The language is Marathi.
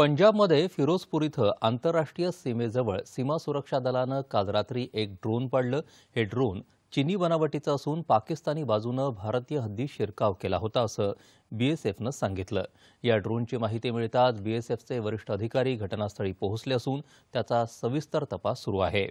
पंजाबमध्ये फिरोजपूर इथं आंतरराष्ट्रीय सीमेजवळ सीमा सुरक्षा दलानं काल रात्री एक ड्रोन पाडलं हे ड्रोन चिनी बनावटीचं असून पाकिस्तानी बाजूनं भारतीय हद्दी शिरकाव केला होता असं बीएसएफनं सांगितलं या ड्रोनची माहिती मिळताच बीएसएफचे वरिष्ठ अधिकारी घटनास्थळी पोहोचले असून त्याचा सविस्तर तपास सुरू आहे